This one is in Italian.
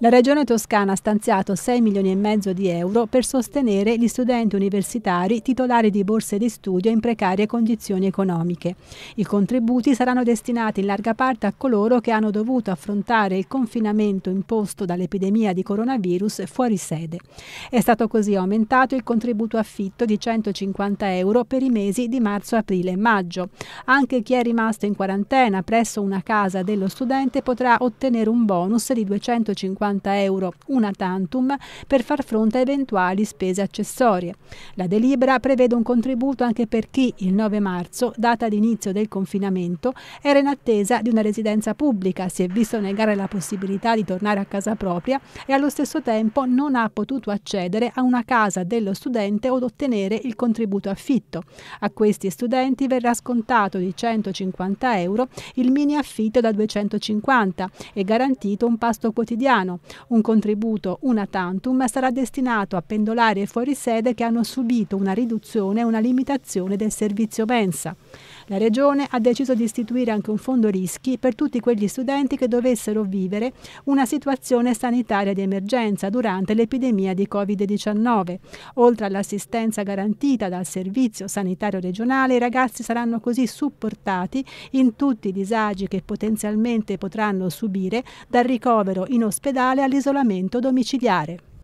La Regione Toscana ha stanziato 6 milioni e mezzo di euro per sostenere gli studenti universitari titolari di borse di studio in precarie condizioni economiche. I contributi saranno destinati in larga parte a coloro che hanno dovuto affrontare il confinamento imposto dall'epidemia di coronavirus fuori sede. È stato così aumentato il contributo affitto di 150 euro per i mesi di marzo, aprile e maggio. Anche chi è rimasto in quarantena presso una casa dello studente potrà ottenere un bonus di 250 50 euro una tantum per far fronte a eventuali spese accessorie. La delibera prevede un contributo anche per chi il 9 marzo, data d'inizio del confinamento, era in attesa di una residenza pubblica, si è visto negare la possibilità di tornare a casa propria e allo stesso tempo non ha potuto accedere a una casa dello studente o ottenere il contributo affitto. A questi studenti verrà scontato di 150 euro il mini affitto da 250 e garantito un pasto quotidiano un contributo una tantum sarà destinato a pendolari e fuorisede che hanno subito una riduzione e una limitazione del servizio mensa. La Regione ha deciso di istituire anche un fondo rischi per tutti quegli studenti che dovessero vivere una situazione sanitaria di emergenza durante l'epidemia di Covid-19. Oltre all'assistenza garantita dal Servizio Sanitario Regionale, i ragazzi saranno così supportati in tutti i disagi che potenzialmente potranno subire dal ricovero in ospedale all'isolamento domiciliare.